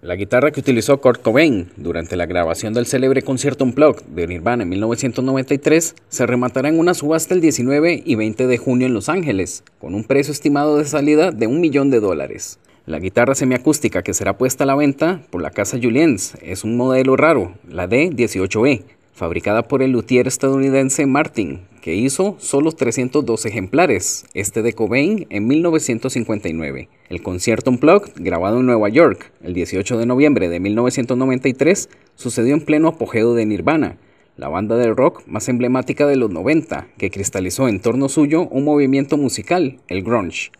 La guitarra que utilizó Kurt Cobain durante la grabación del célebre concierto Unplugged de Nirvana en 1993 se rematará en una subasta el 19 y 20 de junio en Los Ángeles, con un precio estimado de salida de un millón de dólares. La guitarra semiacústica que será puesta a la venta por la casa Julien's es un modelo raro, la D18E, fabricada por el luthier estadounidense Martin, que hizo solo 302 ejemplares, este de Cobain en 1959. El concierto Unplugged, grabado en Nueva York el 18 de noviembre de 1993, sucedió en pleno apogeo de Nirvana, la banda de rock más emblemática de los 90, que cristalizó en torno suyo un movimiento musical, el grunge.